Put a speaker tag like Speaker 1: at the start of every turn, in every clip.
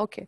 Speaker 1: Okay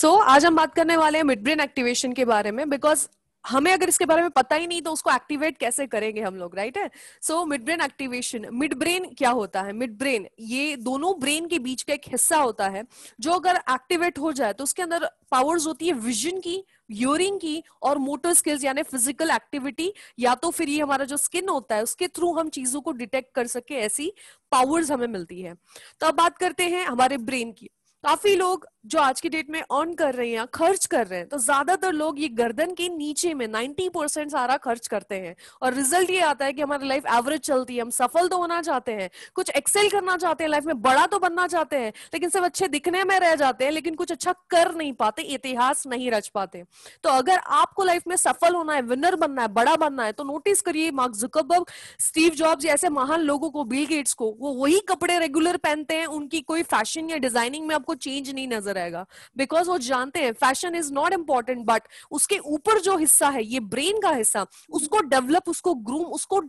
Speaker 1: so आज हम बात करने वाले हैं मिड ब्रेन एक्टिवेशन के बारे में बिकॉज हमें अगर इसके बारे में पता ही नहीं तो उसको एक्टिवेट कैसे करेंगे हम लोग राइट है so mid brain activation mid brain क्या होता है मिड ब्रेन ये दोनों ब्रेन के बीच का एक हिस्सा होता है जो अगर एक्टिवेट हो जाए तो उसके अंदर पावर्स होती है विजन की यूरिंग की और मोटर स्किल्स यानी फिजिकल एक्टिविटी या तो फिर ये हमारा जो स्किन होता है उसके थ्रू हम चीजों को डिटेक्ट कर सके ऐसी पावर्स हमें मिलती है तो अब बात करते हैं हमारे ब्रेन की काफी लोग जो आज की डेट में अर्न कर रहे हैं या खर्च कर रहे हैं तो ज्यादातर लोग ये गर्दन के नीचे में 90 परसेंट सारा खर्च करते हैं और रिजल्ट ये आता है कि हमारी लाइफ एवरेज चलती है हम सफल तो होना चाहते हैं कुछ एक्सेल करना चाहते हैं लाइफ में बड़ा तो बनना चाहते हैं लेकिन सब अच्छे दिखने में रह जाते हैं लेकिन कुछ अच्छा कर नहीं पाते इतिहास नहीं रच पाते तो अगर आपको लाइफ में सफल होना है विनर बनना है बड़ा बनना है तो नोटिस करिए मार्क जुकब स्टीव जॉब ऐसे महान लोगों को बिल गेट्स को वो वही कपड़े रेगुलर पहनते हैं उनकी कोई फैशन या डिजाइनिंग में आपको चेंज नहीं नजर नजर आएगा बिकॉज वो जानते हैं fashion is not important but उसके ऊपर जो हिस्सा है ये ब्रेन का हिस्सा उसको डेवलप उसको ग्रूम उसको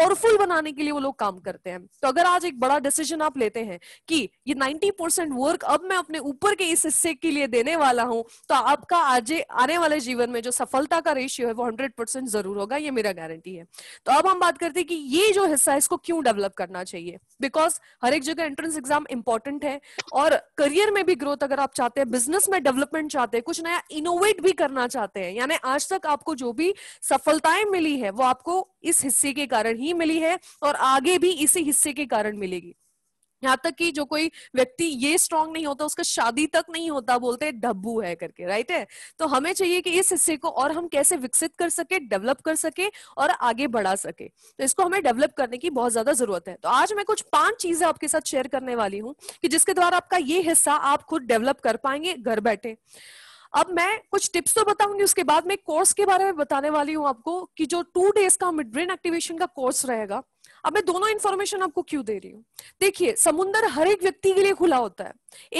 Speaker 1: पावरफुल बनाने के लिए वो लोग काम करते हैं तो अगर आज एक बड़ा डिसीजन आप लेते हैं कि ये नाइनटी परसेंट वर्क अब मैं अपने ऊपर के इस हिस्से के लिए देने वाला हूं तो आपका आज आने वाले जीवन में जो सफलता का रेशियो है वो हंड्रेड परसेंट जरूर होगा ये मेरा गारंटी है तो अब हम बात करते हैं कि ये जो हिस्सा है इसको क्यों डेवलप करना चाहिए बिकॉज हर एक जगह एंट्रेंस एग्जाम इंपॉर्टेंट है और करियर में भी ग्रोथ अगर आप आप चाहते हैं बिजनेस में डेवलपमेंट चाहते हैं कुछ नया इनोवेट भी करना चाहते हैं यानी आज तक आपको जो भी सफलताएं मिली है वो आपको इस हिस्से के कारण ही मिली है और आगे भी इसी हिस्से के कारण मिलेगी यहाँ तक कि जो कोई व्यक्ति ये स्ट्रांग नहीं होता उसका शादी तक नहीं होता बोलते डब्बू है करके राइट है तो हमें चाहिए कि इस हिस्से को और हम कैसे विकसित कर सके डेवलप कर सके और आगे बढ़ा सके तो इसको हमें डेवलप करने की बहुत ज्यादा जरूरत है तो आज मैं कुछ पांच चीजें आपके साथ शेयर करने वाली हूँ कि जिसके द्वारा आपका ये हिस्सा आप खुद डेवलप कर पाएंगे घर बैठे अब मैं कुछ टिप्स तो बताऊंगी उसके बाद मैं कोर्स के बारे में बताने वाली हूँ आपको कि जो टू डेज का मिड ब्रेन एक्टिवेशन का कोर्स रहेगा अब मैं दोनों इन्फॉर्मेशन आपको क्यों दे रही हूँ देखिए समुन्दर हर एक व्यक्ति के लिए खुला होता है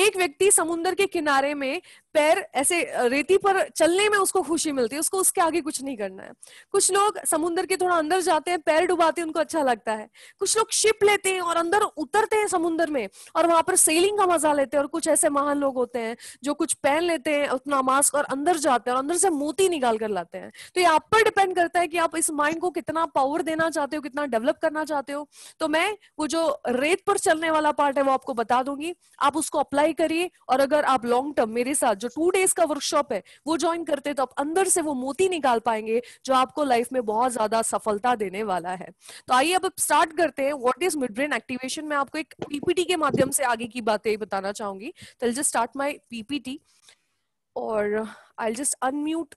Speaker 1: एक व्यक्ति समुद्र के किनारे में पैर ऐसे रेती पर चलने में उसको खुशी मिलती है उसको उसके आगे कुछ नहीं करना है कुछ लोग समुद्र के थोड़ा अंदर जाते हैं पैर डुबाते हैं उनको अच्छा लगता है कुछ लोग शिप लेते हैं और अंदर उतरते हैं समुद्र में और वहां पर सेलिंग का मजा लेते हैं और कुछ ऐसे महान लोग होते हैं जो कुछ पहन लेते हैं अपना मास्क और अंदर जाते हैं और अंदर से मोती निकाल कर लाते हैं तो ये आप पर डिपेंड करता है कि आप इस माइंड को कितना पावर देना चाहते हो कितना डेवलप करना चाहते हो तो मैं वो जो रेत पर चलने वाला पार्ट है वो आपको बता दूंगी आप उसको अप्लाई करिए और अगर आप लॉन्ग टर्म मेरे साथ जो टू डेज का वर्कशॉप है वो ज्वाइन करते तो आप अंदर से वो मोती निकाल पाएंगे जो आपको लाइफ में बहुत ज्यादा सफलता देने वाला है तो आइए अब स्टार्ट करते हैं what is mid brain activation मैं आपको एक पीपीटी के माध्यम से आगे की बातें बताना चाहूंगी तो I just start my PPT और I just unmute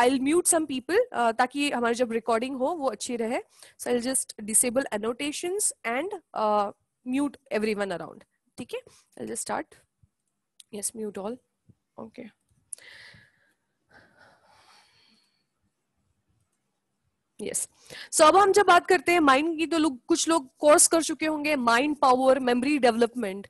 Speaker 1: I mute some people ताकि हमारी जब रिकॉर्डिंग हो वो अच्छी रहे so I just disable annotations and mute everyone around ठीक है I just start Yes, mute all. Okay. yes. so, अब हम जब बात करते हैं माइंड की तो लोग कुछ लोग कोर्स कर चुके होंगे माइंड पावर मेमोरी डेवलपमेंट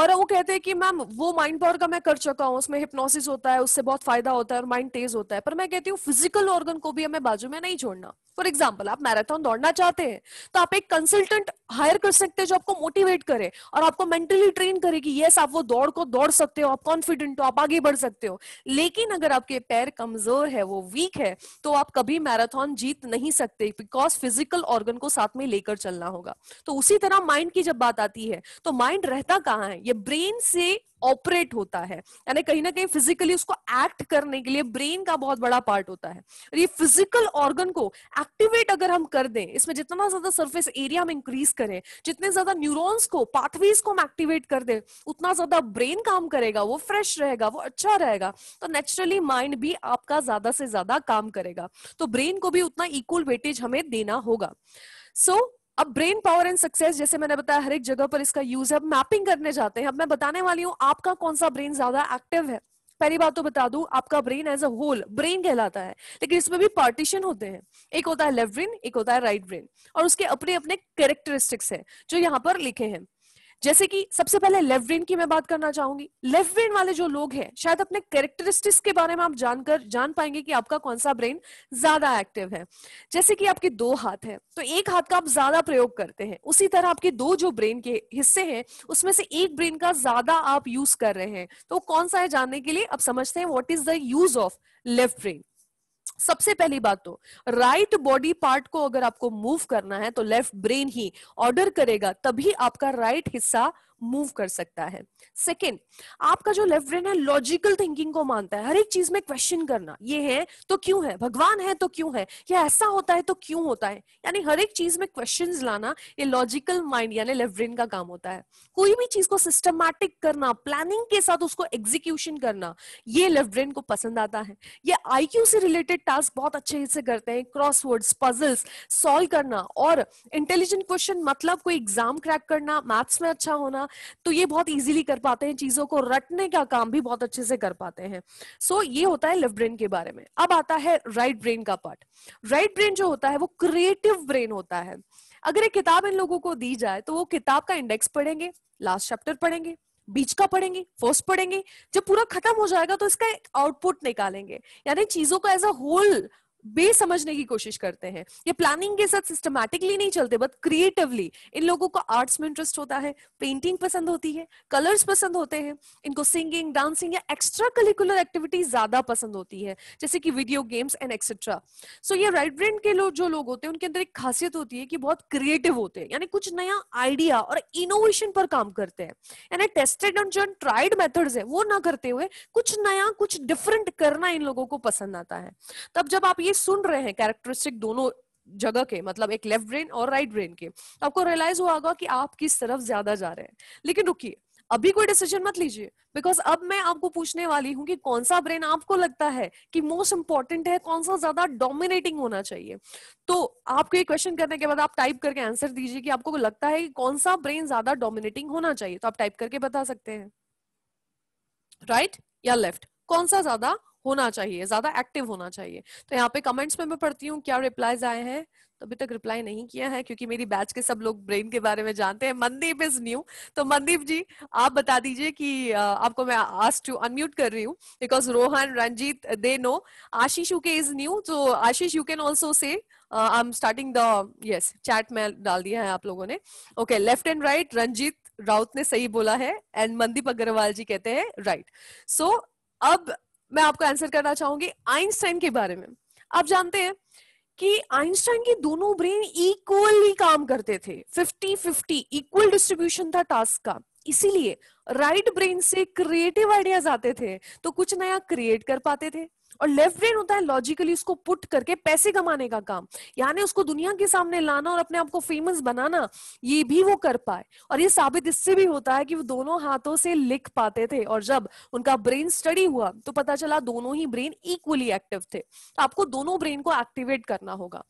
Speaker 1: और वो कहते हैं कि मैम वो माइंड पावर का मैं कर चुका हूँ उसमें हिप्नोसिस होता है उससे बहुत फायदा होता है और माइंड तेज होता है पर मैं कहती हूँ फिजिकल ऑर्गन को भी हमें बाजू में नहीं छोड़ना फॉर एग्जाम्पल आप मैराथन दौड़ना चाहते हैं तो आप एक कंसल्टेंट हायर कर सकते हैं जो आपको मोटिवेट करे और आपको मेंटली ट्रेन करे कि यस आप वो दौड़ को दौड़ सकते हो आप कॉन्फिडेंट हो आप आगे बढ़ सकते हो लेकिन अगर आपके पैर कमजोर है वो वीक है तो आप कभी मैराथन जीत नहीं सकते बिकॉज फिजिकल ऑर्गन को साथ में लेकर चलना होगा तो उसी तरह माइंड की जब बात आती है तो माइंड रहता कहाँ है ये ब्रेन से ऑपरेट होता है यानी कहीं ना कहीं फिजिकली उसको एक्ट करने के लिए ब्रेन का बहुत बड़ा पार्ट होता है और ये फिजिकल ऑर्गन को एक्टिवेट अगर हम कर दें इसमें जितना ज्यादा सरफेस एरिया में इंक्रीज करें जितने ज्यादा न्यूरॉन्स को पाथवेज को हम एक्टिवेट कर दें उतना ज्यादा ब्रेन काम करेगा वो फ्रेश रहेगा वो अच्छा रहेगा तो नेचुरली माइंड भी आपका ज्यादा से ज्यादा काम करेगा तो ब्रेन को भी उतना इक्वल वेटेज हमें देना होगा सो so, अब ब्रेन पावर एंड सक्सेस जैसे मैंने बताया हर एक जगह पर इसका यूज है अब मैपिंग करने जाते हैं अब मैं बताने वाली हूँ आपका कौन सा ब्रेन ज्यादा एक्टिव है पहली बात तो बता दू आपका brain as a whole brain कहलाता है लेकिन इसमें भी पार्टीशन होते हैं एक होता है लेफ्ट ब्रेन एक होता है राइट right ब्रेन और उसके अपने अपने कैरेक्टरिस्टिक्स हैं जो यहाँ पर लिखे हैं जैसे कि सबसे पहले लेफ्ट ब्रेन की मैं बात करना चाहूंगी लेफ्ट ब्रेन वाले जो लोग हैं शायद अपने कैरेक्टरिस्टिक्स के बारे में आप जानकर जान पाएंगे कि आपका कौन सा ब्रेन ज्यादा एक्टिव है जैसे कि आपके दो हाथ हैं तो एक हाथ का आप ज्यादा प्रयोग करते हैं उसी तरह आपके दो जो ब्रेन के हिस्से हैं उसमें से एक ब्रेन का ज्यादा आप यूज कर रहे हैं तो कौन सा है जानने के लिए आप समझते हैं what is the use of left brain सबसे पहली बात तो राइट बॉडी पार्ट को अगर आपको मूव करना है तो लेफ्ट ब्रेन ही ऑर्डर करेगा तभी आपका राइट right हिस्सा मूव कर सकता है सेकेंड आपका जो लेफ्ट ब्रेन है लॉजिकल थिंकिंग को मानता है हर एक चीज में क्वेश्चन करना ये है तो क्यों है भगवान है तो क्यों है या ऐसा होता है तो क्यों होता है यानी हर एक चीज में क्वेश्चन लाना ये लॉजिकल माइंड यानी लेफ्ट ब्रेन का काम होता है कोई भी चीज को सिस्टमैटिक करना प्लानिंग के साथ उसको एग्जीक्यूशन करना ये लेफ्ट ब्रेन को पसंद आता है ये आईक्यू से रिलेटेड टास्क बहुत अच्छे से करते हैं क्रॉसवर्ड पजल्स सॉल्व करना और इंटेलिजेंट क्वेश्चन मतलब कोई एग्जाम क्रैक करना मैथ्स में अच्छा होना तो ये बहुत इजीली कर पाते हैं चीजों को रटने का काम भी बहुत अच्छे से कर पाते हैं सो so, ये होता है लेफ्ट ब्रेन के बारे में अब आता है राइट right ब्रेन का पार्ट राइट right ब्रेन जो होता है वो क्रिएटिव ब्रेन होता है अगर एक किताब इन लोगों को दी जाए तो वो किताब का इंडेक्स पढ़ेंगे लास्ट चैप्टर पढ़ेंगे बीच का पढ़ेंगे फर्स्ट पढ़ेंगे जब पूरा खत्म हो जाएगा तो इसका आउटपुट निकालेंगे यानी चीजों को एज अ होल बेसमझने की कोशिश करते हैं ये प्लानिंग के साथ सिस्टमैटिकली नहीं चलते बट क्रिएटिवली इन लोगों को आर्ट्स में इंटरेस्ट होता है पेंटिंग पसंद होती है कलर्स पसंद होते हैं इनको सिंगिंग डांसिंग या एक्स्ट्रा करिकुलर एक्टिविटीज ज्यादा पसंद होती है जैसे कि video games and etcetera so ये राइट ब्रेन के लोग जो लोग होते हैं उनके अंदर एक खासियत होती है कि बहुत क्रिएटिव होते हैं यानी कुछ नया आइडिया और इनोवेशन पर काम करते हैं यानी टेस्टेड एंड जो ट्राइड मेथड है वो ना करते हुए कुछ नया कुछ डिफरेंट करना इन लोगों को पसंद आता है तब जब आप ये ये सुन रहे हैं कैरेक्टरिस्टिक दोनों जगह के मतलब एक लेफ्ट ब्रेन और राइट right ब्रेन के आपको रियलाइज होगा कि आप किस तरफ ज्यादा जा रहे हैं लेकिन रुकिए अभी कोई डिसीजन मत लीजिए बिकॉज अब मैं आपको पूछने वाली हूँ कि कौन सा ब्रेन आपको लगता है कि मोस्ट इंपॉर्टेंट है कौन सा ज्यादा डोमिनेटिंग होना चाहिए तो आपको ये क्वेश्चन करने के बाद आप टाइप करके आंसर दीजिए कि आपको लगता है कि कौन सा ब्रेन ज्यादा डोमिनेटिंग होना चाहिए तो आप टाइप करके बता सकते हैं राइट right? या लेफ्ट कौन सा ज्यादा होना चाहिए ज्यादा एक्टिव होना चाहिए तो यहाँ पे कमेंट्स में मैं पढ़ती हूँ क्या रिप्लाईज आए हैं तो अभी तक रिप्लाई नहीं किया है क्योंकि मेरी बैच के सब लोग ब्रेन के बारे में जानते हैं मनदीप इज न्यू तो मनदीप जी आप बता दीजिए कि आपको मैं आज टू अनम्यूट कर रही हूँ because Rohan Ranjit they know Ashish you के इज न्यू तो Ashish you can also say I am starting the yes chat में डाल दिया है आप लोगों ने okay left and right Ranjit Raut ने सही बोला है एंड मनदीप अग्रवाल जी कहते हैं राइट सो अब मैं आपको आंसर करना चाहूंगी आइंस्टाइन के बारे में आप जानते हैं कि आइंस्टाइन के दोनों ब्रेन इक्वली काम करते थे 50-50 इक्वल डिस्ट्रीब्यूशन था टास्क का इसीलिए राइट ब्रेन से क्रिएटिव आइडियाज आते थे तो कुछ नया क्रिएट कर पाते थे और लेफ्ट ब्रेन होता है लॉजिकली उसको पुट करके पैसे कमाने का काम यानी उसको दुनिया के सामने लाना और अपने आप को फेमस बनाना ये भी वो कर पाए और ये साबित इससे भी होता है कि वो दोनों हाथों से लिख पाते थे और जब उनका ब्रेन स्टडी हुआ तो पता चला दोनों ही ब्रेन इक्वली एक्टिव थे तो आपको दोनों ब्रेन को एक्टिवेट करना होगा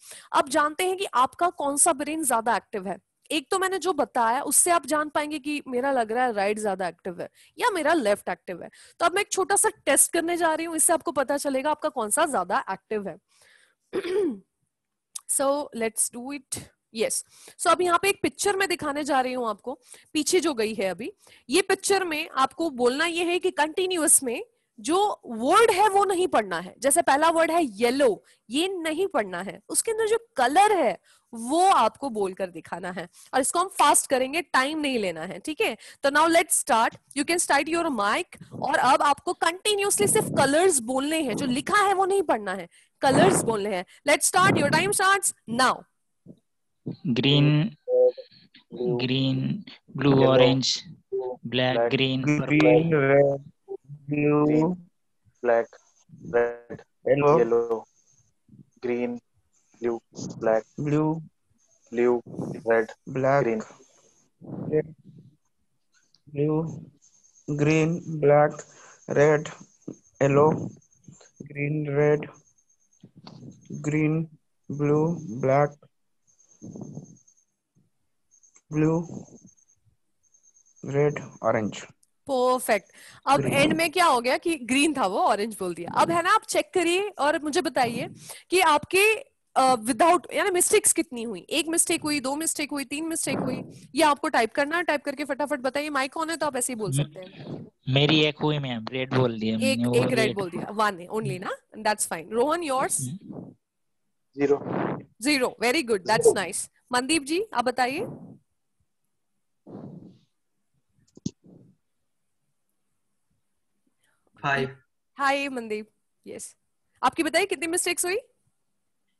Speaker 1: अब जानते हैं कि आपका कौन सा ब्रेन ज्यादा एक्टिव है एक तो मैंने जो बताया उससे आप जान पाएंगे कि मेरा लग रहा है राइट ज्यादा एक्टिव है या मेरा लेफ्ट एक्टिव है तो अब मैं एक छोटा सा टेस्ट करने जा रही हूँ इससे आपको पता चलेगा आपका कौन सा ज्यादा एक्टिव है so let's do it yes so अब यहाँ पे एक पिक्चर में दिखाने जा रही हूँ आपको पीछे जो गई है अभी ये पिक्चर में आपको बोलना ये है कि कंटिन्यूस में जो वर्ड है वो नहीं पढ़ना है जैसे पहला वर्ड है येलो ये नहीं पढ़ना है उसके अंदर जो कलर है वो आपको बोलकर दिखाना है और इसको हम फास्ट करेंगे टाइम नहीं लेना है ठीक है तो now let start you can start your mic और अब आपको कंटिन्यूसली सिर्फ कलर्स बोलने हैं जो लिखा है वो नहीं पढ़ना है कलर्स बोलने हैं let start your time start now green green blue orange black green green red blue black red yellow green blue black blue blue red black green blue green black red yellow green red green blue black blue red orange perfect अब end में क्या हो गया कि green था वो orange बोल दिया अब है ना आप चेक करिए और मुझे बताइए कि आपके विदाउट यानी मिस्टेक्स कितनी हुई एक मिस्टेक हुई दो मिस्टेक हुई तीन मिस्टेक हुई या आपको टाइप करना है टाइप करके फटाफट बताइए माइक ऑन है तो आप ऐसे ही बोल सकते हैं मेरी एक हुई मैम रेड बोल दिया एक एक रेड बोल दिया वन है ओनली ना that's fine Rohan yours zero zero very good that's nice Mandeep ji आप बताइए हाय हाय मनदीप यस आपकी बताइए कितनी मिस्टेक्स हुई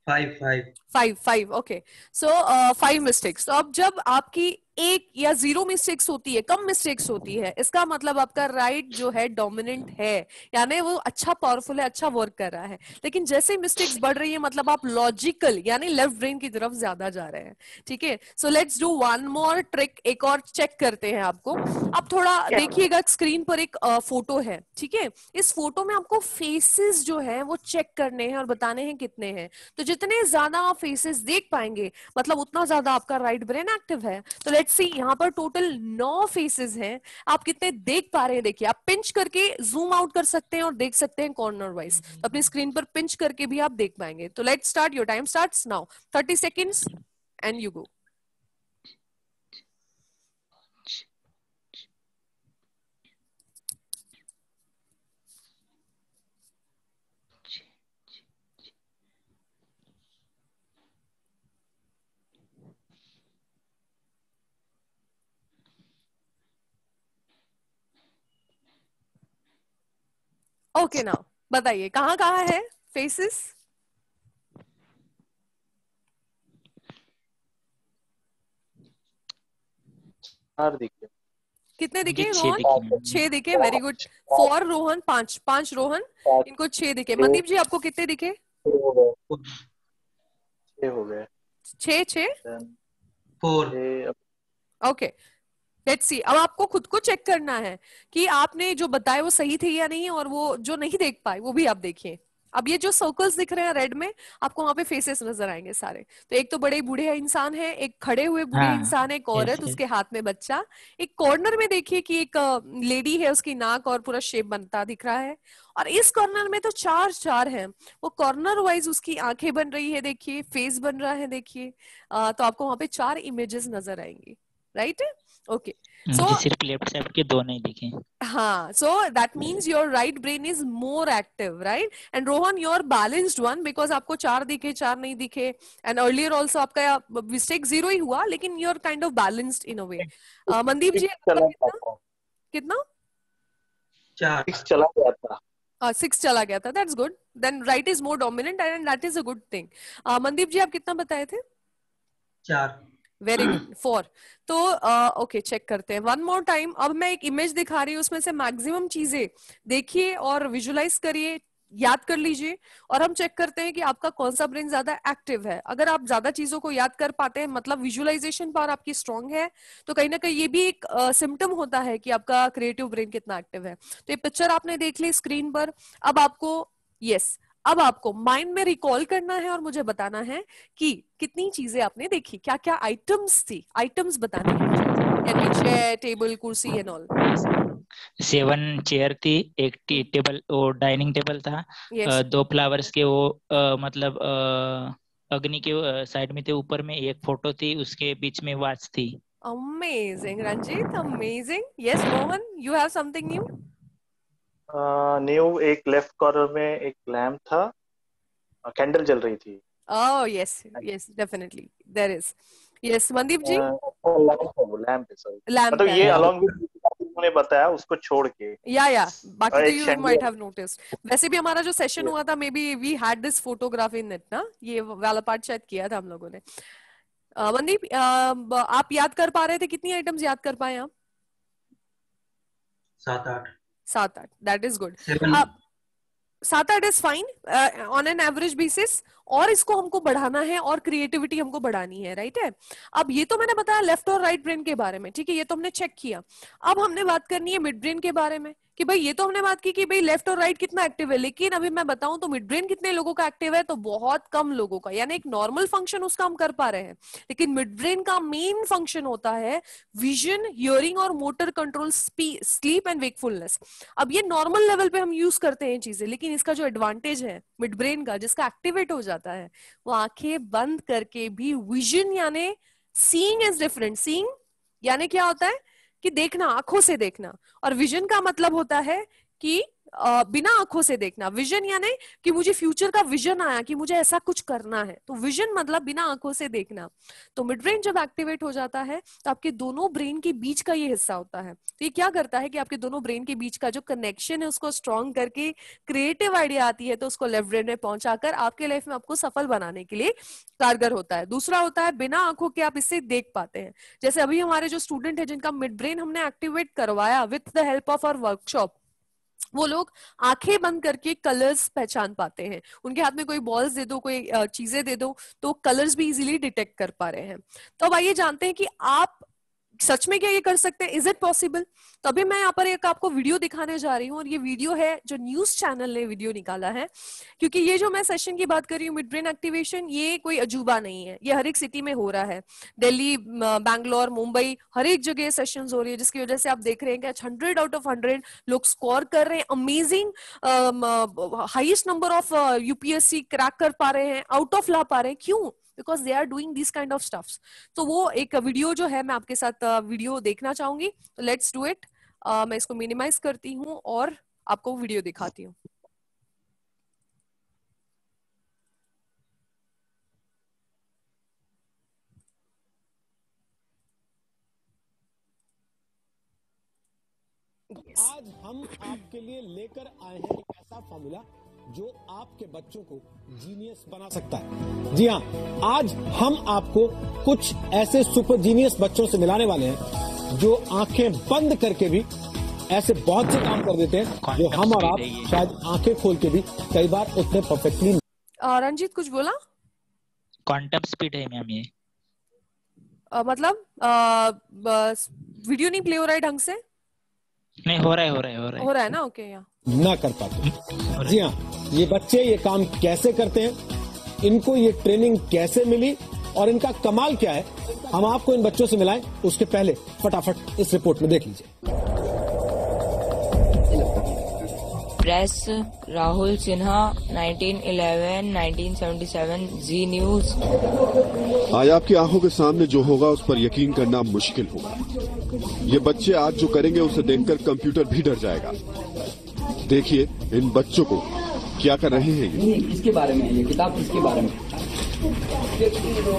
Speaker 1: five five five five okay so five mistakes तो अब जब आपकी एक या जीरो मिस्टेक्स होती है कम मिस्टेक्स होती है इसका मतलब आपका राइट जो है डोमिनेंट है यानी वो अच्छा पावरफुल है अच्छा वर्क कर रहा है लेकिन जैसे मिस्टेक्स बढ़ रही है मतलब आप लॉजिकल यानी लेफ्ट ब्रेन की तरफ ज्यादा जा रहे हैं ठीक है so let's do one more trick एक और चेक करते हैं आपको आप थोड़ा देखिएगा स्क्रीन पर एक फोटो है ठीक है इस फोटो में आपको फेसेस जो है वो चेक करने हैं और बताने हैं कितने हैं तो जितने ज्यादा आप फेसेस देख पाएंगे मतलब उतना ज्यादा आपका राइट ब्रेन एक्टिव है तो लेट्स सी यहाँ पर टोटल नौ फेसेस हैं आप कितने देख पा रहे हैं देखिए आप पिंच करके जूम आउट कर सकते हैं और देख सकते हैं कॉर्नर वाइज तो अपनी स्क्रीन पर पिंच करके भी आप देख पाएंगे तो let start your time start now thirty seconds and you go okay ना बताइए कहाँ कहाँ है फेसेस कितने दिखे रोहन छह दिखे वेरी गुड फोर रोहन पांच पांच रोहन इनको छह दिखे मंदीप जी आपको कितने दिखे छह हो गए छह छह ओके लेट्स सी अब आपको खुद को चेक करना है कि आपने जो बताए वो सही थे या नहीं और वो जो नहीं देख पाए वो भी आप देखिए अब ये जो सर्कल्स दिख रहे हैं रेड में आपको वहां पे फेसेस नजर आएंगे सारे तो एक तो बड़े बूढ़े इंसान है एक खड़े हुए बूढ़े हाँ, इंसान है एक औरत उसके हाथ में बच्चा एक कॉर्नर में देखिए कि एक लेडी है उसकी नाक और पूरा शेप बनता दिख रहा है और इस कॉर्नर में तो चार चार हैं वो कॉर्नर वाइज उसकी आंखें बन रही है देखिए फेस बन रहा है देखिए तो आपको वहां पे चार इमेजेस नजर आएंगी राइट right? ओके सो सिर्फ लेफ्ट साइड के दो नहीं दिखे हाँ so that means your right brain is more active right and Rohan you're balanced one because आपको चार दिखे चार नहीं दिखे एंड अर्लियर ऑल्सो आपका मिस्टेक जीरो ही हुआ लेकिन you're kind of balanced in a way Mandeep ji कितना सिक्स चला गया था that's good then right is more dominant and that is a good thing Mandeep ji आप कितना बताए थे चार वेरी गुड फोर तो ओके uh, चेक okay, करते हैं वन मोर टाइम अब मैं एक इमेज दिखा रही हूँ उसमें से मैक्सिमम चीजें देखिए और विजुलाइज करिए याद कर लीजिए और हम चेक करते हैं कि आपका कौन सा ब्रेन ज्यादा एक्टिव है अगर आप ज्यादा चीजों को याद कर पाते हैं मतलब विजुअलाइजेशन पावर आपकी स्ट्रांग है तो कहीं ना कहीं ये भी एक सिम्टम uh, होता है कि आपका क्रिएटिव ब्रेन कितना एक्टिव है तो ये पिक्चर आपने देख ली स्क्रीन पर अब आपको यस yes, अब आपको माइंड में रिकॉल करना है और मुझे बताना है कि कितनी चीजें आपने देखी क्या क्या आइटम्स थी आइटम्स बताने चेयर टेबल कुर्सी एंड ऑल सेवन चेयर थी एक टेबल वो डाइनिंग टेबल था yes. दो फ्लावर्स के वो आ, मतलब अग्नि के साइड में थे ऊपर में एक फोटो थी उसके बीच में वाच थी amazing Ranjit amazing yes Mohan you have something new new uh, एक लेफ्ट कॉर्नर में एक लैम्प था कैंडल जल रही थी oh yes yes definitely there is yes Mandeep ji lamp sorry मतलब ये अलोंग विद उन्होंने बताया उसको छोड़ के या या बाकी यू माइट हैव नोटिस्ड वैसे भी हमारा जो सेशन हुआ था maybe we had this photograph in it ना ये वाला पार्ट शायद किया था हम लोगों ने मंदीप आप याद कर पा रहे थे कितनी आइटम्स याद कर पाए आप सात आठ सात आठ दैट इज गुड सात आठ is fine on an average basis और इसको हमको बढ़ाना है और क्रिएटिविटी हमको बढ़ानी है राइट है अब ये तो मैंने बताया लेफ्ट और राइट ब्रेन के बारे में ठीक है ये तो हमने चेक किया अब हमने बात करनी है मिड ब्रेन के बारे में कि भाई ये तो हमने बात की कि भाई लेफ्ट और राइट कितना एक्टिव है लेकिन अभी मैं बताऊं तो मिड ब्रेन कितने लोगों का एक्टिव है तो बहुत कम लोगों का यानी एक नॉर्मल फंक्शन उसका हम कर पा रहे हैं लेकिन मिड ब्रेन का मेन फंक्शन होता है विजन हियरिंग और motor control sleep and wakefulness अब ये नॉर्मल लेवल पे हम यूज करते हैं चीजें लेकिन इसका जो एडवांटेज है मिड ब्रेन का जिसका एक्टिवेट हो जाता है वो आंखें बंद करके भी विजन यानी सीइंग इज डिफरेंट सींग यानी क्या होता है कि देखना आंखों से देखना और विजन का मतलब होता है कि बिना आंखों से देखना विजन यानी कि मुझे फ्यूचर का विजन आया कि मुझे ऐसा कुछ करना है तो विजन मतलब बिना आंखों से देखना तो मिड ब्रेन जब एक्टिवेट हो जाता है तो आपके दोनों ब्रेन के बीच का ये हिस्सा होता है तो ये क्या करता है कि आपके दोनों ब्रेन के बीच का जो कनेक्शन है उसको स्ट्रॉन्ग करके क्रिएटिव आइडिया आती है तो उसको लेफ्ट ब्रेन में पहुंचाकर आपके लाइफ में आपको सफल बनाने के लिए कारगर होता है दूसरा होता है बिना आंखों के आप इससे देख पाते हैं जैसे अभी हमारे जो स्टूडेंट है जिनका मिड ब्रेन हमने एक्टिवेट करवाया with the help of our workshop वो लोग आंखें बंद करके कलर्स पहचान पाते हैं उनके हाथ में कोई बॉल्स दे दो कोई चीजें दे दो तो कलर्स भी इजीली डिटेक्ट कर पा रहे हैं तो अब आइए जानते हैं कि आप सच में क्या ये कर सकते हैं इज इट पॉसिबल तो अभी मैं यहाँ पर एक आपको वीडियो दिखाने जा रही हूँ और ये वीडियो है जो न्यूज चैनल ने वीडियो निकाला है क्योंकि ये जो मैं सेशन की बात कर रही हूँ मिड ब्रेन एक्टिवेशन ये कोई अजूबा नहीं है ये हर एक सिटी में हो रहा है दिल्ली बैंगलोर मुंबई हर एक जगह सेशन हो रही है जिसकी वजह से आप देख रहे हैं कि हंड्रेड आउट ऑफ हंड्रेड लोग स्कोर कर रहे हैं amazing highest number of UPSC crack कर पा रहे हैं आउट ऑफ ला पा रहे हैं क्यों because they are doing this kind of stuffs तो वो एक वीडियो जो है मैं आपके साथ वीडियो देखना चाहूंगी तो लेट्स डू इट मैं इसको मिनिमाइज करती हूँ और आपको वीडियो दिखाती हूँ आज हम आपके लिए लेकर आए हैं ऐसा फॉर्मूला जो आपके बच्चों को जीनियस बना सकता है जी हाँ आज हम आपको कुछ ऐसे सुपर जीनियस बच्चों से मिलाने वाले हैं जो आंखें बंद करके भी ऐसे बहुत से काम कर देते हैं जो हम और आप शायद आंखें खोल के भी कई बार उतने परफेक्टली रंजीत कुछ बोला क्वांटम स्पीड है मैम ये मतलब आ, वीडियो नहीं प्ले हो रहा है ढंग से नहीं हो रहा है हो रहा है हो रहा है हो रहा है ना ओके यहाँ ना कर पाते जी हाँ ये बच्चे ये काम कैसे करते हैं इनको ये ट्रेनिंग कैसे मिली और इनका कमाल क्या है हम आपको इन बच्चों से मिलाएं उसके पहले फटाफट इस रिपोर्ट में देख लीजिए प्रेस राहुल सिन्हा 1911 1977 जी न्यूज आज आपकी आंखों के सामने जो होगा उस पर यकीन करना मुश्किल होगा ये बच्चे आज जो करेंगे उसे देखकर कंप्यूटर भी डर जाएगा देखिए इन बच्चों को क्या कर रहे हैं ये इसके बारे में ये किताब किसके बारे में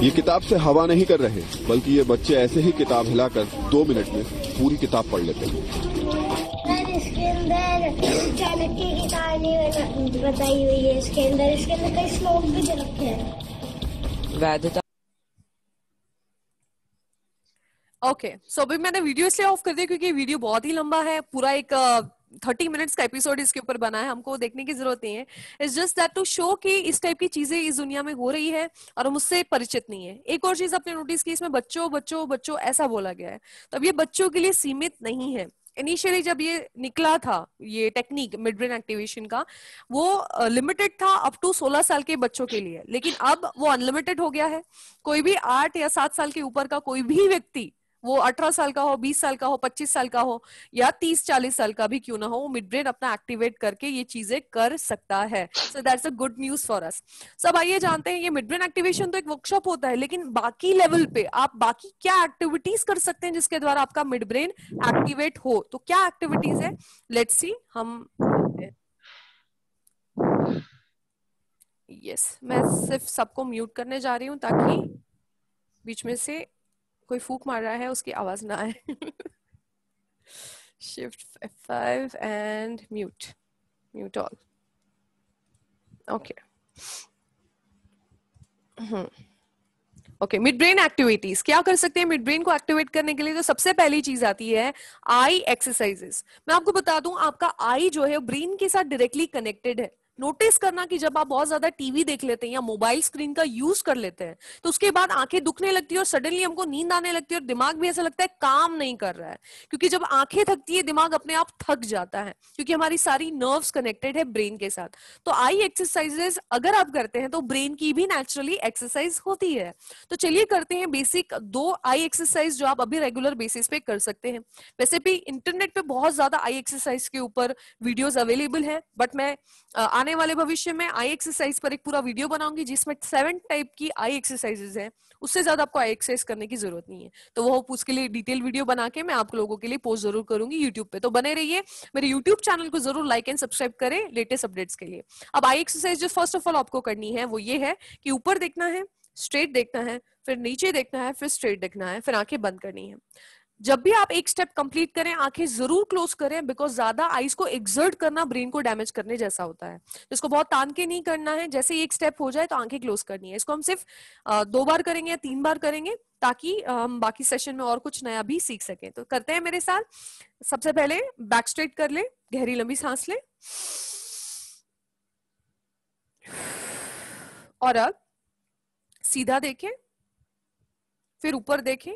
Speaker 1: ये किताब से हवा नहीं कर रहे बल्कि ये बच्चे ऐसे ही किताब हिलाकर दो मिनट में पूरी किताब पढ़ लेते हैं ओके सो अभी मैंने वीडियो इसलिए ऑफ कर दिया क्योंकि वीडियो बहुत ही लंबा है पूरा एक थर्टी मिनट्स का एपिसोड इसके ऊपर बना है हमको देखने की जरूरत नहीं है it's just that to show कि इस टाइप की चीजें इस दुनिया में हो रही है और हम उससे परिचित नहीं है एक और चीज आपने नोटिस की इसमें बच्चों बच्चों बच्चों ऐसा बोला गया है तो अब ये बच्चों के लिए सीमित नहीं है इनिशियली जब ये निकला था ये टेक्निक मिड ब्रेन एक्टिवेशन का वो लिमिटेड uh, था अप टू 16 साल के बच्चों के लिए लेकिन अब वो अनलिमिटेड हो गया है कोई भी आठ या सात साल के ऊपर का कोई भी व्यक्ति वो अठारह साल का हो बीस साल का हो पच्चीस साल का हो या तीस चालीस साल का भी क्यों ना हो वो मिड ब्रेन अपना एक्टिवेट करके ये चीजें कर सकता है so that's a good news for us सब आइए जानते हैं ये मिड ब्रेन एक्टिवेशन तो एक वर्कशॉप होता है लेकिन बाकी लेवल पे आप बाकी क्या एक्टिविटीज कर सकते हैं जिसके द्वारा आपका मिड ब्रेन एक्टिवेट हो तो क्या एक्टिविटीज है लेट सी हम यस yes, मैं सिर्फ सबको म्यूट करने जा रही हूं ताकि बीच में से कोई फूक मार रहा है उसकी आवाज ना आए shift five and mute mute all okay okay mid brain activities क्या कर सकते हैं मिड ब्रेन को एक्टिवेट करने के लिए तो सबसे पहली चीज आती है आई एक्सरसाइजेस मैं आपको बता दूं आपका आई जो है ब्रेन के साथ डायरेक्टली कनेक्टेड है नोटिस करना कि जब आप बहुत ज्यादा टीवी देख लेते हैं या मोबाइल स्क्रीन का यूज कर लेते हैं तो उसके बाद आंखें दुखने लगती है और सडनली हमको नींद आने लगती है और दिमाग भी ऐसा लगता है काम नहीं कर रहा है क्योंकि जब आंखें थकती है दिमाग अपने आप थक जाता है क्योंकि हमारी सारी नर्व्स कनेक्टेड है ब्रेन के साथ तो आई एक्सरसाइजेस अगर आप करते हैं तो ब्रेन की भी नेचुरली एक्सरसाइज होती है तो चलिए करते हैं बेसिक दो आई एक्सरसाइज जो आप अभी रेगुलर बेसिस पे कर सकते हैं वैसे भी इंटरनेट पे बहुत ज्यादा आई एक्सरसाइज के ऊपर वीडियोज अवेलेबल है बट मैं आने वाले भविष्य में आई एक्सरसाइज पर एक पूरा वीडियो बनाऊंगी जिसमें सेवन टाइप की आई एक्सरसाइजेज है उससे ज्यादा आपको आई एक्सरसाइज करने की जरूरत नहीं है तो वो उसके लिए डिटेल वीडियो बना के मैं आप लोगों के लिए पोस्ट जरूर करूंगी यूट्यूब पे तो बने रहिए मेरे यूट्यूब चैनल को जरूर लाइक एंड सब्सक्राइब करें लेटेस्ट अपडेट्स के लिए अब आई एक्सरसाइज जो फर्स्ट ऑफ ऑल आपको करनी है वो ये है कि ऊपर देखना है स्ट्रेट देखना है फिर नीचे देखना है फिर स्ट्रेट देखना है फिर आंखें बंद करनी है जब भी आप एक स्टेप कंप्लीट करें आंखें जरूर क्लोज करें बिकॉज ज्यादा आईज को एक्सर्ट करना ब्रेन को डैमेज करने जैसा होता है तो इसको बहुत तान के नहीं करना है जैसे एक स्टेप हो जाए तो आंखें क्लोज करनी है इसको हम सिर्फ दो बार करेंगे या तीन बार करेंगे ताकि हम बाकी सेशन में और कुछ नया भी सीख सकें तो करते हैं मेरे साथ सबसे पहले बैक स्ट्रेट कर ले गहरी लंबी सांस ले और अब सीधा देखें फिर ऊपर देखें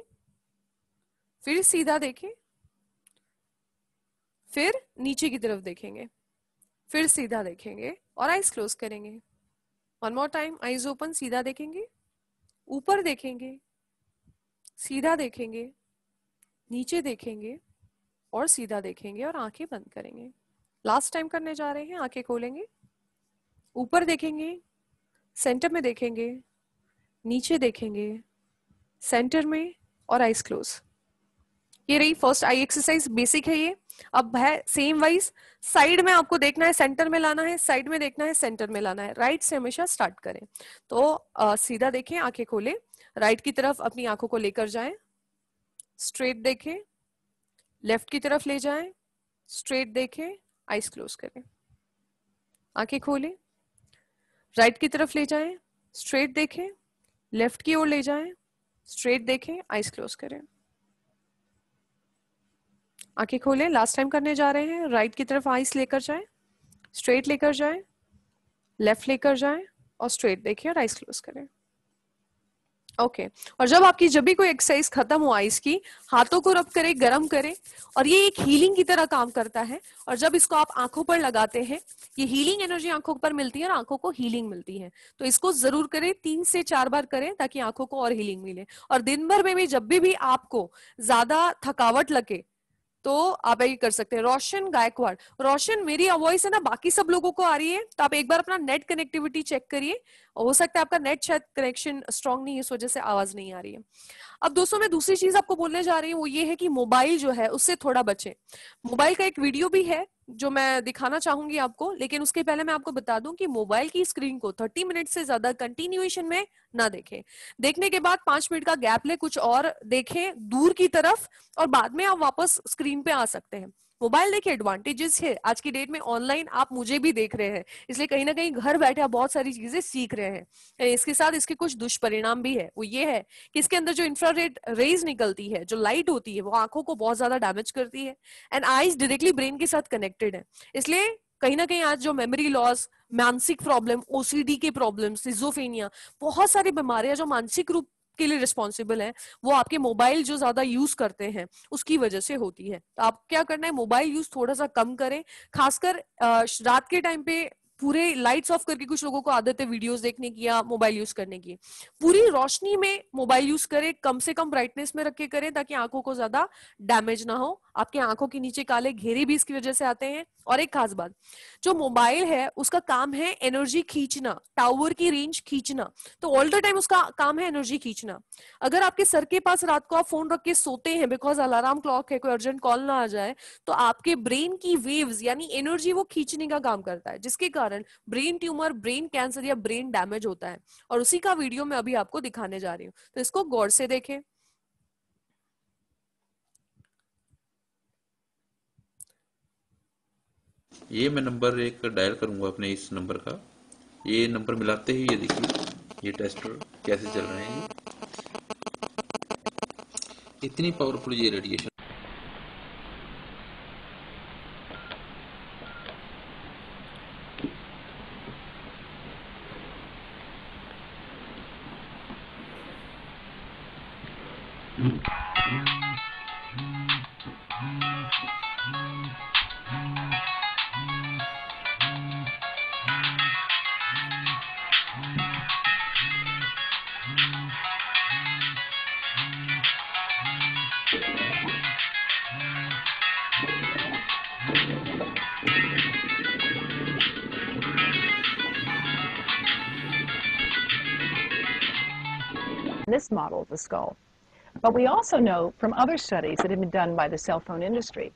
Speaker 1: फिर सीधा देखें फिर नीचे की तरफ देखेंगे फिर सीधा देखेंगे और आइज क्लोज करेंगे one more time eyes open सीधा देखेंगे ऊपर देखेंगे सीधा देखेंगे नीचे देखेंगे और सीधा देखेंगे और आंखें बंद करेंगे लास्ट टाइम करने जा रहे हैं आंखें खोलेंगे ऊपर देखेंगे सेंटर में देखेंगे नीचे देखेंगे सेंटर में और आइज क्लोज ये रही फर्स्ट आई एक्सरसाइज बेसिक है ये अब है सेम वाइज साइड में आपको देखना है सेंटर में लाना है साइड में देखना है सेंटर में लाना है राइट से हमेशा स्टार्ट करें तो आ, सीधा देखें आंखें खोले राइट की तरफ अपनी आंखों को लेकर जाएं स्ट्रेट देखें लेफ्ट की तरफ ले जाएं स्ट्रेट देखें आइस क्लोज करें आंखें खोलें राइट की तरफ ले जाएं स्ट्रेट देखें लेफ्ट की ओर ले जाएं स्ट्रेट देखें आइस क्लोज करें आंखें खोलें लास्ट टाइम करने जा रहे हैं राइट की तरफ आइस लेकर जाएं स्ट्रेट लेकर जाएं लेफ्ट लेकर जाएं और स्ट्रेट देखिए और आइस क्लोज करें ओके okay. और जब आपकी जब भी कोई एक्सरसाइज खत्म हो आइस की हाथों को रब करें गर्म करें और ये एक हीलिंग की तरह काम करता है और जब इसको आप आंखों पर लगाते हैं ये हीलिंग एनर्जी आंखों पर मिलती है और आंखों को हीलिंग मिलती है तो इसको जरूर करें तीन से चार बार करें ताकि आंखों को और हीलिंग मिले और दिन भर में भी जब भी, भी आपको ज्यादा थकावट लगे तो आप ये कर सकते हैं रोशन गायकवाड़ रोशन मेरी वॉइस है ना बाकी सब लोगों को आ रही है तो आप एक बार अपना नेट कनेक्टिविटी चेक करिए हो सकता है आपका नेट शायद कनेक्शन स्ट्रांग नहीं है इस वजह से आवाज नहीं आ रही है अब दोस्तों मैं दूसरी चीज आपको बोलने जा रही हूँ वो ये है कि मोबाइल जो है उससे थोड़ा बचे मोबाइल का एक वीडियो भी है जो मैं दिखाना चाहूंगी आपको लेकिन उसके पहले मैं आपको बता दूं कि मोबाइल की स्क्रीन को 30 मिनट से ज्यादा कंटिन्यूएशन में ना देखें देखने के बाद पांच मिनट का गैप ले कुछ और देखें दूर की तरफ और बाद में आप वापस स्क्रीन पे आ सकते हैं मोबाइल देखिए एडवांटेजेस है आज की डेट में ऑनलाइन आप मुझे भी देख रहे हैं इसलिए कहीं ना कहीं घर बैठे आप बहुत सारी चीजें सीख रहे हैं इसके साथ इसके कुछ दुष्परिणाम भी है वो ये है कि इसके अंदर जो इंफ्रारेड रेज निकलती है जो लाइट होती है वो आंखों को बहुत ज्यादा डैमेज करती है एंड आईज डायरेक्टली ब्रेन के साथ कनेक्टेड है इसलिए कहीं ना कहीं आज जो मेमोरी लॉस मानसिक प्रॉब्लम ओसीडी के प्रॉब्लम सिजोफेनिया बहुत सारी बीमारियां जो मानसिक रूप के लिए रिस्पॉन्सिबल है वो आपके मोबाइल जो ज्यादा यूज करते हैं उसकी वजह से होती है तो आप क्या करना है मोबाइल यूज थोड़ा सा कम करें खासकर रात के टाइम पे पूरे लाइट्स ऑफ करके कुछ लोगों को आदत है वीडियोस देखने की या मोबाइल यूज करने की पूरी रोशनी में मोबाइल यूज करें कम से कम ब्राइटनेस में रख के करें ताकि आंखों को ज्यादा डैमेज ना हो आपके आंखों के नीचे काले घेरे भी इसकी वजह से आते हैं और एक खास बात जो मोबाइल है उसका काम है एनर्जी खींचना टावर की रेंज खींचना तो ऑल द टाइम उसका काम है एनर्जी खींचना अगर आपके सर के पास रात को आप फोन रख के सोते हैं बिकॉज अलार्म क्लॉक है कोई अर्जेंट कॉल ना आ जाए तो आपके ब्रेन की वेव्स यानी एनर्जी वो खींचने का काम करता है जिसके कारण कारण ब्रेन ट्यूमर ब्रेन कैंसर या ब्रेन डैमेज होता है और उसी का वीडियो मैं अभी आपको दिखाने जा रही हूँ तो इसको गौर से देखे ये मैं नंबर एक डायल करूंगा अपने इस नंबर का ये नंबर मिलाते ही ये देखिए ये टेस्टर कैसे चल रहे हैं इतनी पावरफुल ये radiation this model of the skull. But we also know from other studies that have been done by the cell phone industry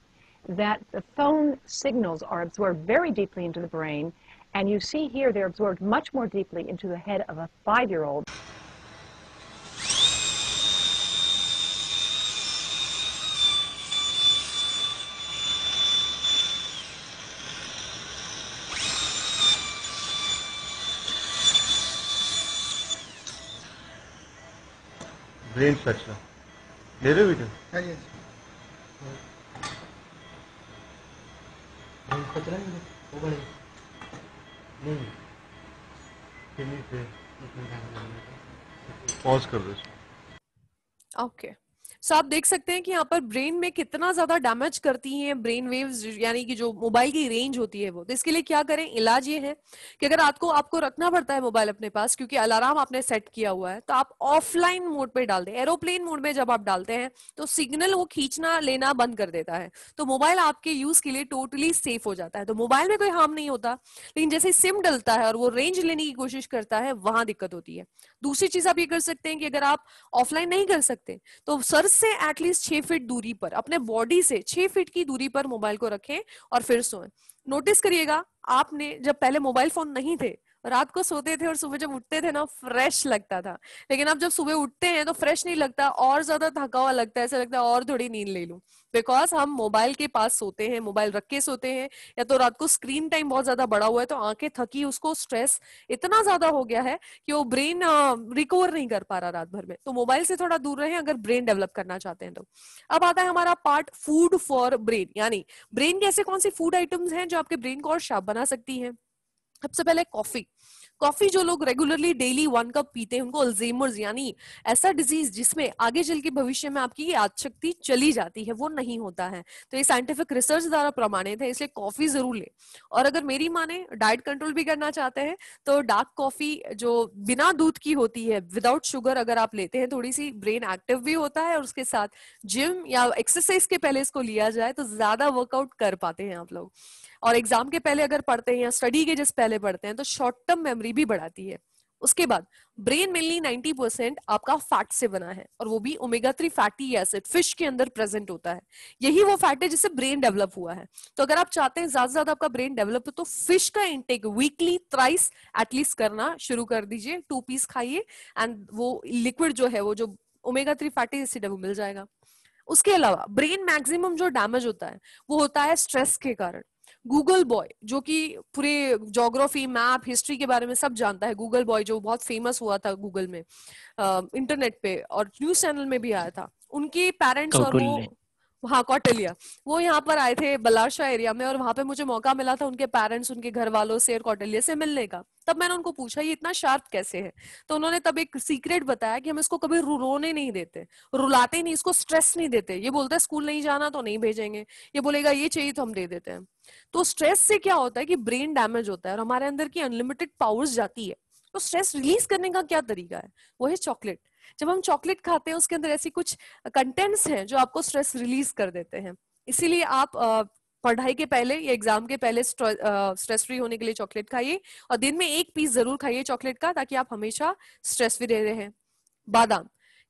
Speaker 1: that the phone signals are absorbed very deeply into the brain, and you see here they're absorbed much more deeply into the head of a five-year-old. रेंज फैसला अच्छा। ले रहे हो बेटा pause हाँ हाँ कर दो ओके okay. सो आप देख सकते हैं कि यहाँ पर ब्रेन में कितना ज्यादा डैमेज करती है ब्रेन वेव्स यानी कि जो मोबाइल की रेंज होती है वो तो इसके लिए क्या करें इलाज ये है कि अगर आपको आपको रखना पड़ता है मोबाइल अपने पास क्योंकि अलार्म आपने सेट किया हुआ है तो आप ऑफलाइन मोड पे डाल दें एरोप्लेन मोड में जब आप डालते हैं तो सिग्नल वो खींचना लेना बंद कर देता है तो मोबाइल आपके यूज के लिए टोटली सेफ हो जाता है तो मोबाइल में कोई हार्म नहीं होता लेकिन जैसे सिम डलता है और वो रेंज लेने की कोशिश करता है वहां दिक्कत होती है दूसरी चीज आप ये कर सकते हैं कि अगर आप ऑफलाइन नहीं कर सकते तो सर्च से एटलीस्ट छह फीट दूरी पर अपने बॉडी से छह फीट की दूरी पर मोबाइल को रखें और फिर सोएं नोटिस करिएगा आपने जब पहले मोबाइल फोन नहीं थे रात को सोते थे और सुबह जब उठते थे ना फ्रेश लगता था लेकिन अब जब सुबह उठते हैं तो फ्रेश नहीं लगता और ज्यादा थका हुआ लगता है ऐसा लगता है और थोड़ी नींद ले लूं बिकॉज हम मोबाइल के पास सोते हैं मोबाइल रख के सोते हैं या तो रात को स्क्रीन टाइम बहुत ज्यादा बड़ा हुआ है तो आंखें थकी उसको स्ट्रेस इतना ज्यादा हो गया है कि वो ब्रेन रिकवर नहीं कर पा रहा रात भर में तो मोबाइल से थोड़ा दूर रहे अगर ब्रेन डेवलप करना चाहते हैं तो अब आता है हमारा पार्ट फूड फॉर ब्रेन यानी ब्रेन के ऐसे कौन सी फूड आइटम्स हैं जो आपके ब्रेन को और शार्प बना सकती है सबसे पहले कॉफी कॉफी जो लोग रेगुलरली डेली वन कप पीते हैं उनको अल्जेमर्स यानी ऐसा डिजीज जिसमें आगे चल के भविष्य में आपकी याद शक्ति चली जाती है वो नहीं होता है तो ये साइंटिफिक रिसर्च द्वारा प्रमाणित है इसलिए कॉफी जरूर ले और अगर मेरी माने डाइट कंट्रोल भी करना चाहते हैं तो डार्क कॉफी जो बिना दूध की होती है विदाउट शुगर अगर आप लेते हैं थोड़ी सी ब्रेन एक्टिव भी होता है और उसके साथ जिम या एक्सरसाइज के पहले इसको लिया जाए तो ज्यादा वर्कआउट कर पाते हैं आप लोग और एग्जाम के पहले अगर पढ़ते हैं या स्टडी के जस्ट पहले पढ़ते हैं तो शॉर्ट टर्म मेमोरी भी बढ़ाती है उसके बाद ब्रेन मेनली 90 परसेंट आपका फैट से बना है और वो भी omega three fatty acid fish के अंदर प्रेजेंट होता है यही वो फैट है जिससे ब्रेन डेवलप हुआ है तो अगर आप चाहते हैं ज्यादा से ज्यादा आपका ब्रेन डेवलप हो तो फिश का इंटेक वीकली थ्राइस एटलीस्ट करना शुरू कर दीजिए टू पीस खाइए एंड वो लिक्विड जो है वो जो ओमेगा थ्री फैटी एसिड है वो मिल जाएगा उसके अलावा ब्रेन मैक्सिमम जो डैमेज होता है वो होता है स्ट्रेस के कारण गूगल बॉय जो कि पूरे जोग्राफी मैप हिस्ट्री के बारे में सब जानता है गूगल बॉय जो बहुत फेमस हुआ था गूगल में इंटरनेट पे और न्यूज चैनल में भी आया था उनके पेरेंट्स और वो हाँ कौटलिया वो यहाँ पर आए थे बलारशाह एरिया में और वहां पे मुझे मौका मिला था उनके पेरेंट्स उनके घर वालों से और कौटलिया से मिलने का तब मैंने उनको पूछा ये इतना शार्प कैसे है तो उन्होंने तब एक सीक्रेट बताया कि हम इसको कभी रोने नहीं देते रुलाते नहीं इसको स्ट्रेस नहीं देते ये बोलता है स्कूल नहीं जाना तो नहीं भेजेंगे ये बोलेगा ये चाहिए तो हम दे देते हैं तो स्ट्रेस से क्या होता है कि ब्रेन डैमेज होता है और हमारे अंदर की अनलिमिटेड पावर्स जाती है तो स्ट्रेस रिलीज करने का क्या तरीका है वो है चॉकलेट जब हम चॉकलेट खाते हैं उसके अंदर ऐसी कुछ कंटेंट्स हैं जो आपको स्ट्रेस रिलीज कर देते हैं इसीलिए आप पढ़ाई के पहले या एग्जाम के पहले स्ट्रेस फ्री होने के लिए चॉकलेट खाइए और दिन में एक पीस जरूर खाइए चॉकलेट का ताकि आप हमेशा स्ट्रेस फ्री रह रहे हैं बादाम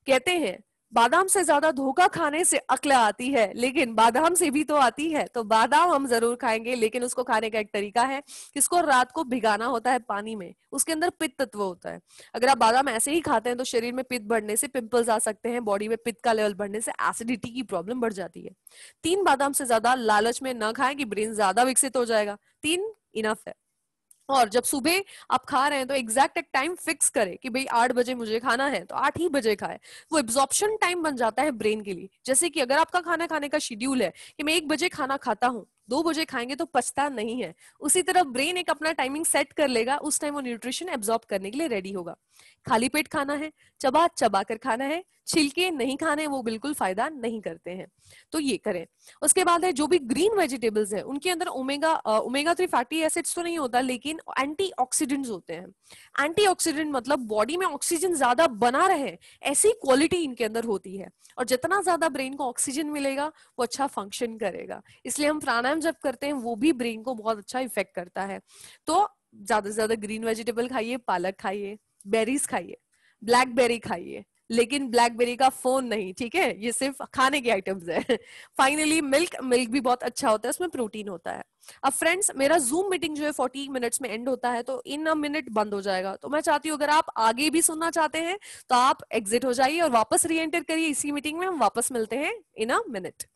Speaker 1: कहते हैं बादाम से ज्यादा धोखा खाने से अकल आती है लेकिन बादाम से भी तो आती है तो बादाम हम जरूर खाएंगे लेकिन उसको खाने का एक तरीका है इसको रात को भिगाना होता है पानी में उसके अंदर पित्त तत्व होता है अगर आप बादाम ऐसे ही खाते हैं तो शरीर में पित्त बढ़ने से पिंपल्स आ सकते हैं बॉडी में पित्त का लेवल बढ़ने से एसिडिटी की प्रॉब्लम बढ़ जाती है तीन बादाम से ज्यादा लालच में न खाएं कि ब्रेन ज्यादा विकसित हो जाएगा तीन इनफ है और जब सुबह आप खा रहे हैं तो एग्जैक्ट एक टाइम फिक्स करें कि भाई आठ बजे मुझे खाना है तो आठ ही बजे खाए वो एब्जॉर्प्शन टाइम बन जाता है ब्रेन के लिए जैसे कि अगर आपका खाना खाने का शेड्यूल है कि मैं एक बजे खाना खाता हूँ दो बजे खाएंगे तो पछता नहीं है उसी तरह ब्रेन एक अपना टाइमिंग सेट कर लेगा उस टाइम वो न्यूट्रिशन एब्जॉर्ब करने के लिए रेडी होगा खाली पेट खाना है चबा चबा कर खाना है छिलके नहीं खाने वो बिल्कुल फायदा नहीं करते हैं तो ये करें उसके बाद है जो भी ग्रीन वेजिटेबल्स है उनके अंदर omega omega three fatty acids तो नहीं होता लेकिन एंटी होते हैं एंटी मतलब बॉडी में ऑक्सीजन ज्यादा बना रहे ऐसी क्वालिटी इनके अंदर होती है और जितना ज्यादा ब्रेन को ऑक्सीजन मिलेगा वो अच्छा फंक्शन करेगा इसलिए हम प्राणायाम जब करते हैं वो भी ब्रेन को बहुत अच्छा इफेक्ट करता है तो ज्यादा से ज्यादा ग्रीन वेजिटेबल खाइए पालक खाइए बेरीज खाइए ब्लैकबेरी खाइए लेकिन ब्लैकबेरी का फोन नहीं ठीक है ये सिर्फ खाने के आइटम्स है फाइनली मिल्क मिल्क भी बहुत अच्छा होता है उसमें प्रोटीन होता है अब फ्रेंड्स मेरा जूम मीटिंग जो है फोर्टी मिनट्स में एंड होता है तो इन अ मिनट बंद हो जाएगा तो मैं चाहती हूँ अगर आप आगे भी सुनना चाहते हैं तो आप एग्जिट हो जाइए और वापस री करिए इसी मीटिंग में हम वापस मिलते हैं इन अ मिनट